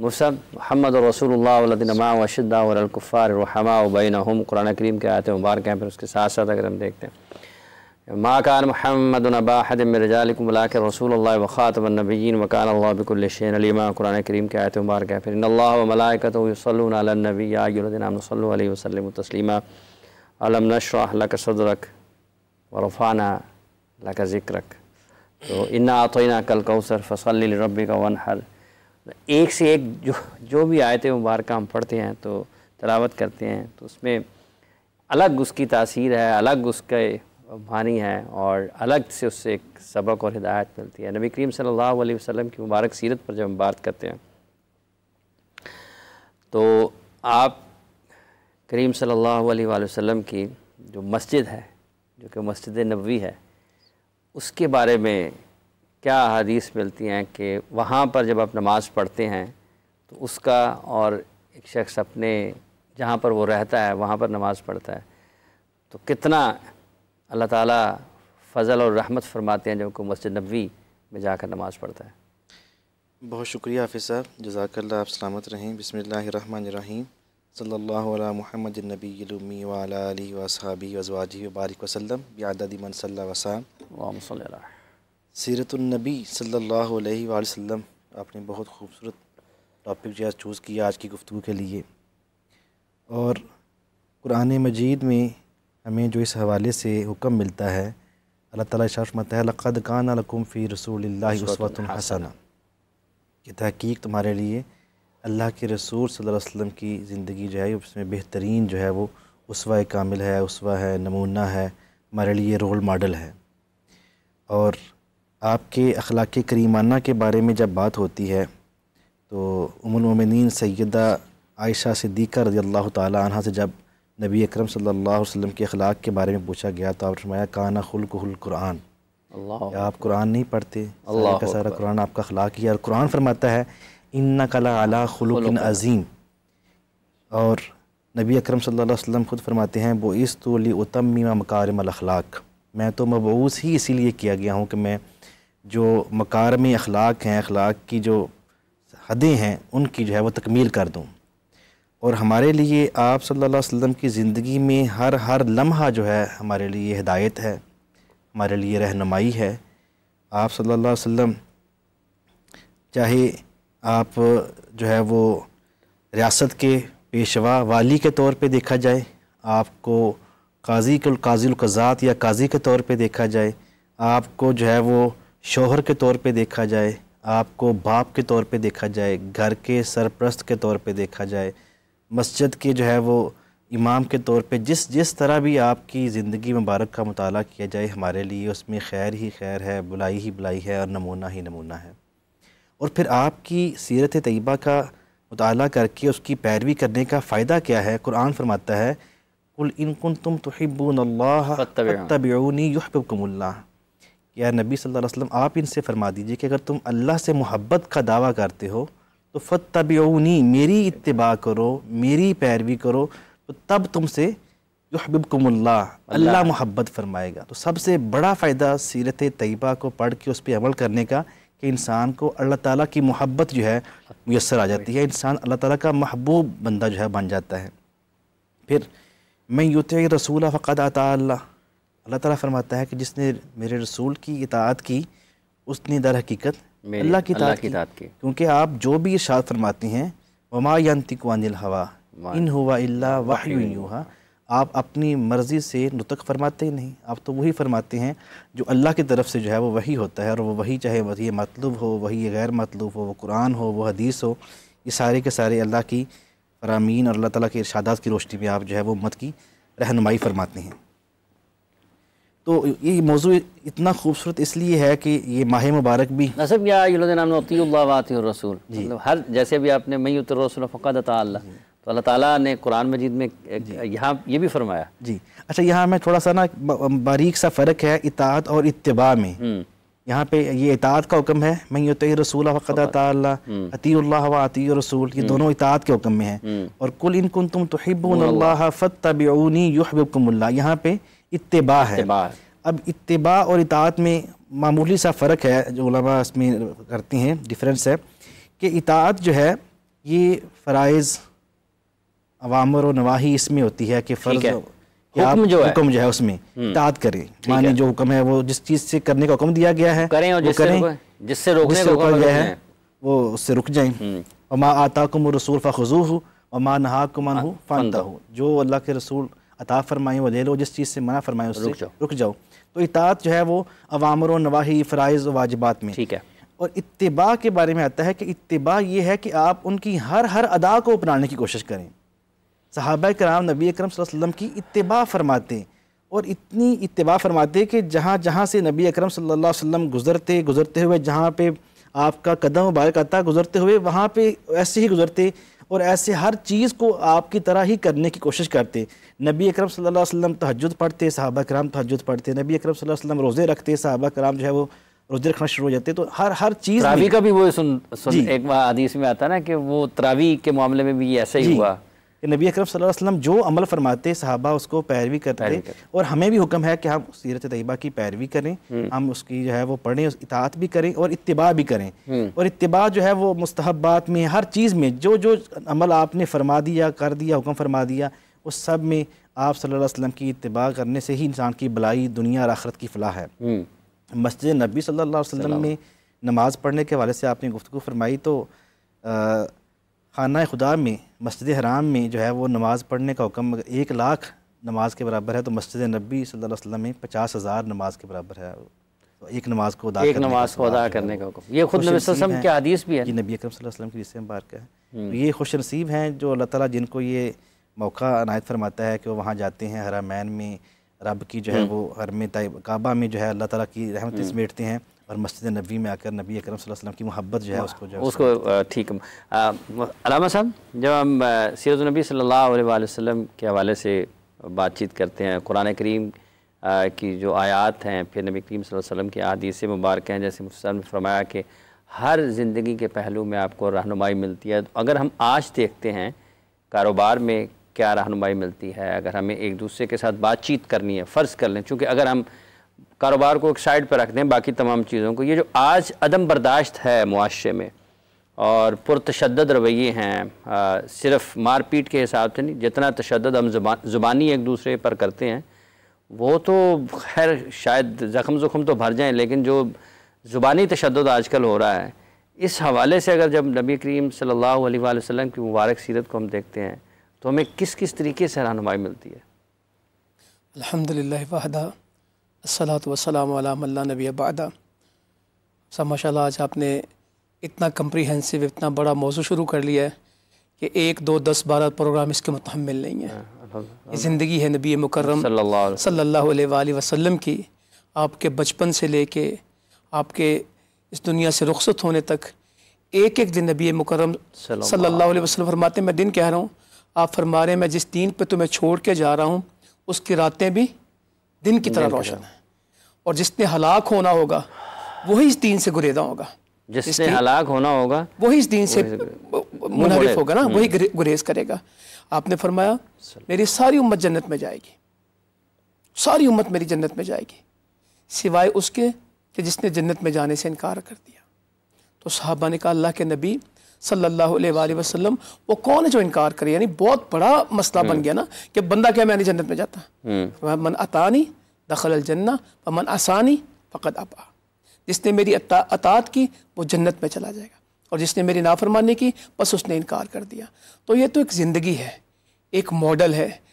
Musab Mahmad हम कुरान करीम के आते मुबारक हैं फिर उसके साथ साथ अगर हम देखते हैं माकान कान महमद रसूल वख़ातबीन वकान कुरान करीम के आयत मुबारक है फिर मलाकतबी वसलम तस्लिमाशरक सदरक वरफ़ाना लक ज़िक्रक तो इन्ना आतना कल कौसर फसल रबी का वन हल एक से एक जो जो भी थे मुबारक हम पढ़ते हैं तो तलावत करते हैं तो उसमें अलग उसकी तासीर है अलग उसके मानी है और अलग से उससे एक सबक और हिदायत मिलती है नबी करीम सल्लल्लाहु अलैहि वसल्लम की मुबारक सीरत पर जब हम बात करते हैं तो आप करीम सल्लल्लाहु अलैहि वसल्लम की जो मस्जिद है जो कि मस्जिद नबवी है उसके बारे में क्या हदीस मिलती हैं कि वहाँ पर जब आप नमाज़ पढ़ते हैं तो उसका और एक शख्स अपने जहाँ पर वो रहता है वहाँ पर नमाज़ पढ़ता है तो कितना अल्लाह ताला फ़ज़ल और रहमत फरमाते हैं जब को मस्जिद नबी में जाकर नमाज़ पढ़ता है बहुत शुक्रिया हाफि साहब जजाकल्ला आप सलामत रहें बसमीम सल्ला महमद नबीमी वाली वसाबी वजवाजी वबारक वसलम यादी वसा वाम सीरतुलनबी सल्लल्लाहु अलैहि वसल्लम आपने बहुत खूबसूरत टॉपिक जो है चूज़ किया आज की गुफ्तु के लिए और कुरान मजीद में हमें जो इस हवाले से हुक्म मिलता है अल्लाह ताला शरमत लक़द कान लकुम फ़ी रसूल हसना कि तहकीक तुम्हारे लिए अल्लाह के रसूल सल्लल्लाहु अलैहि वसल्लम की ज़िंदगी जो है उसमें बेहतरीन जो है वो उसवा कामिल है उसवा है नमूना है हमारे लिए रोल मॉडल है और आपके अखलाक करीमाना के बारे में जब बात होती है तो उमलमिन सैदा आयशा सिद्दीक़ा रज़ी अल्लाह तह से जब नबी अकरम सल्लल्लाहु के अखलाक के बारे में पूछा गया तो आप फरमाया काना खुल कुरान आप कुरान नहीं पढ़ते अल्लाह का सारा कुरान आपका अखलाक ही और कुरान फरमाता है इन्ना कला अला खलुकिन अज़ीम और नबी अक्रम सल्लल्लाहु खुद फरमाते हैं वो इस तो उतम मकारम अखलाक मैं तो मबूस ही इसीलिए किया गया हूँ कि मैं जो मकारमी अखलाक हैं अखलाक की जो हदें हैं उनकी जो है वो तकमील कर दूँ और हमारे लिए आप सल्लल्लाहु अलैहि वसल्लम की ज़िंदगी में हर हर लम्हा जो है हमारे लिए हिदायत है हमारे लिए रहनुमाई है आप सल्लल्लाहु अलैहि वसल्लम चाहे आप जो है वो रियासत के पेशवा वाली के तौर पे देखा जाए आपको काजी काजी कज़ात या काजी के तौर पे देखा जाए आपको जो है वो शोहर के तौर पे देखा जाए आपको बाप के तौर पे देखा जाए घर के सरप्रस्त के तौर पे देखा जाए मस्जिद के जो है वो इमाम के तौर पे जिस जिस तरह भी आपकी ज़िंदगी मुबारक का मताल किया जाए हमारे लिए उसमें खैर ही खैर है बुलाई ही बुलाई है और नमूना ही नमूना है और फिर आपकी सीरत तयबा का मताल करके उसकी पैरवी करने का फ़ायदा क्या है कुरान फरमाता है कुल इनकुन तुम तहिबून तबी युबकुमल्ला या नबी सल्लल्लाहु अलैहि वसल्लम आप इनसे फरमा दीजिए कि अगर तुम अल्लाह से मोहब्बत का दावा करते हो तो फत तबी मेरी इतबा करो मेरी पैरवी करो तो तब तुमसे युहबिबकुमुल्ला अल्लाह मोहब्बत फरमाएगा तो सबसे बड़ा फ़ायदा सीरत तयबा को पढ़ के उस पर अमल करने का कि इंसान को अल्लाह ताला की मोहब्बत जो है मैसर आ जाती है इंसान अल्लाह ताला का महबूब बंदा जो है बन जाता है फिर मैं युत रसूल फ़क़द अता अल्लाह ताला फरमाता है कि जिसने मेरे रसूल की इतात की उसने दर हकीकत अल्लाह की इतात की, की। क्योंकि आप जो भी इर्शाद फरमाती हैं वमा यंतिक हवा इन हुआ इल्ला वाह आप अपनी मर्ज़ी से नुतक फरमाते ही नहीं आप तो वही फरमाते हैं जो अल्लाह की तरफ से जो है वो वही होता है और वो वही चाहे वही मतलब हो वही गैर मतलब हो वो कुरान हो वो हदीस हो ये सारे के सारे अल्लाह की फरामीन और अल्लाह ताला के इरशादात की रोशनी में आप जो है वो उम्मत की रहनुमाई फरमाते हैं तो ये मौजू इतना खूबसूरत इसलिए है कि ये माह मुबारक भी नसब याती रसूल मतलब हर जैसे भी आपने मई रसूल फ़क़द ताल्ला तो अल्लाह ताला ने कुरान मजीद में यहाँ ये भी फरमाया जी अच्छा यहाँ में थोड़ा सा ना बारीक सा फ़र्क है इतात और इतबा में हम्म। यहाँ पे ये इतात का हुक्म है मैं युत रसूल फ़क़द अतील्ला हम्म। व अती रसूल ये हम्म। दोनों इतात के हुक्म में है और कुल इन कुन तो तहिबुल्ला फ़त युहबुकम्ला यहाँ पे इतबा है अब इतबा और इतात में मामूली सा फ़र्क है जो उलमा इसमें करती हैं डिफरेंस है कि इतात जो है ये फ़रज़ अवामर और नवाही इसमें होती है कि फ़र्ज हुक्म जो है हुक्म जो है उसमें हम्म। इतात करें माने जो हुक्म है वो जिस चीज़ से करने का हुक्म दिया गया है करें और जिससे करें जिससे जिससे रोका गया है वो उससे रुक जाए और हम्म। माँ आता कुम रसूल फ़खजू हो और माँ नहा कुमन हो हाँ, फानता हो जो अल्लाह के रसूल अता फरमाएँ वो ले लो जिस चीज़ से मना फरमाएँ उससे रुक जाओ रुक जाओ तो इतात जो है वो अवामर व नवाही फ़रज़ वाजबात में ठीक है और इतबा के बारे में आता है कि इतबा ये है कि आप उनकी हर हर अदा को अपनाने की कोशिश करें सहाबा कराम नबी अक्रम वसम की इतबा फरमाते और इतनी इतबा फरमाते कि जहाँ जहाँ से नबी अकरम सल्लल्लाहु गुज़रते गुज़रते हुए जहाँ पे आपका कदम मुबारक आता गुज़रते हुए वहाँ पे ऐसे ही गुज़रते और ऐसे हर चीज़ को आपकी तरह ही करने की कोशिश करते नबी अकरम सल्लल्लाहु अलैहि वसल्लम तहजद पढ़ते साहबा कराम तहजद पढ़ते नबी अकरम सल्लल्लाहु अलैहि वसल्लम रोज़े रखते साहबा कराम जो है वो रोजे रखना शुरू हो जाते तो हर हर चीज़ तरावी का भी वो सुन, सुन एक हदीस में आता ना कि वो तरावी के मामले में भी ऐसा ही हुआ कि नबी अकरम सल्लल्लाहु अलैहि वसल्लम जो अमल फरमाते सहाबा उसको पैरवी करते पैरवी कर। और हमें भी हुक्म है कि हम सीरत तयबा की पैरवी करें हम्म। हम उसकी जो है वो पढ़ें इतात भी करें और इतबा भी करें हम्म। और इतबा जो है वो मुस्तहबात में हर चीज़ में जो जो अमल आपने फरमा दिया कर दिया हुक्म फरमा दिया उस सब में आप सल्लल्लाहु अलैहि वसल्लम की इतबा करने से ही इंसान की भलाई दुनिया और आखरत की फलाह है हम्म। मस्जिद नबी सल्लल्लाहु अलैहि वसल्लम में नमाज़ पढ़ने के हवाले से आपने गुफ्तु फरमाई तो खाना खुदा में मस्जिद हराम में जो है वो नमाज़ पढ़ने का हुक्म एक लाख नमाज के बराबर है तो मस्जिद नबी सल्लल्लाहु अलैहि वसल्लम में पचास हज़ार नमाज के बराबर है तो एक नमाज को अदा एक नमाज को अदा करने का हुक्म ये खुद नबी की हदीस भी है ये नबी अकरम सल्लल्लाहु अलैहि वसल्लम की जिससे मुबारक है हम्म। तो ये खुश नसीब हैं जो अल्लाह ताला जिनको ये मौका अनायत फरमाता है कि वो वहाँ जाते हैं हरामैन में रब की जो है हम्म। वो हर में काबा में जो है अल्लाह ताला की रहमत बैठते हम्म। हैं और मस्जिद नबी में आकर नबी अकरम वसल्लम की मोहब्बत जो है हाँ, उसको जो उसको ठीक अलामा साहब जब हम सीरत नबी सल्लल्लाहु अलैहि वसल्लम के हवाले से बातचीत करते हैं कुरान करीम की जो आयात हैं फिर नबी करीम वसल्लम की से मुबारक हैं जैसे मुस्लिम फरमाया कि हर ज़िंदगी के पहलू में आपको रहनुमाई मिलती है अगर हम आज देखते हैं कारोबार में क्या रहनुमाई मिलती है अगर हमें एक दूसरे के साथ बातचीत करनी है फ़र्ज़ कर लें चूँकि अगर हम कारोबार को एक साइड पर रख दें बाकी तमाम चीज़ों को ये जो आज अदम बर्दाश्त है मुआरे में और पुरतशद रवैये हैं सिर्फ मारपीट के हिसाब से नहीं जितना तशद हम जुबा ज़ुबानी एक दूसरे पर करते हैं वो तो खैर शायद ज़ख़म ज़ुख़म तो भर जाएँ लेकिन जो ज़ुबानी तशद आजकल हो रहा है इस हवाले से अगर जब नबी करीम सलील वसम की मुबारक सीरत को हम देखते हैं तो हमें किस किस तरीके से रहनमाई मिलती है अलहमदिल्ला वाहदा सलात वसलाम नबी अबादा सब माशा आज आपने इतना कम्प्रीहेंसिव इतना बड़ा मौजू शुरू कर लिया है कि एक दो दस बारह प्रोग्राम इसके मुतहमल नहीं है ज़िंदगी है नबी मुकर्रम सल्ला वसम की आपके बचपन से ले के आपके इस दुनिया से रुखसत होने तक एक एक दिन नबी मुकरम सल्ला वसलम फरमाते मैं दिन कह रहा हूँ आप फरमा रहे हैं मैं जिस दीन पर तुम्हें छोड़ के जा रहा हूँ उसकी रातें भी दिन की तरह रोशन है और जिसने हलाक होना होगा वही इस दीन से गुरेदा होगा जिसने हलाक होना होगा वही इस दीन से मुनहरफ होगा ना वही हम्म। गुरेज करेगा आपने फरमाया मेरी सारी उम्मत जन्नत में जाएगी सारी उम्मत मेरी जन्नत में जाएगी सिवाय उसके कि जिसने जन्नत में जाने से इनकार कर दिया तो साहबा ने कहा अल्लाह के नबी सल्लल्लाहु अलैहि वसल्लम वो कौन है जो इनकार करे यानी बहुत बड़ा मसला बन हम्म। गया ना कि बंदा क्या मैंने जन्नत में जाता हम्म। मन अतानी दखल अलजन्ना पमन आसानी फ़कत अब जिसने मेरी अतात की वो जन्नत में चला जाएगा और जिसने मेरी नाफरमानी की बस उसने इनकार कर दिया तो ये तो एक ज़िंदगी है एक मॉडल है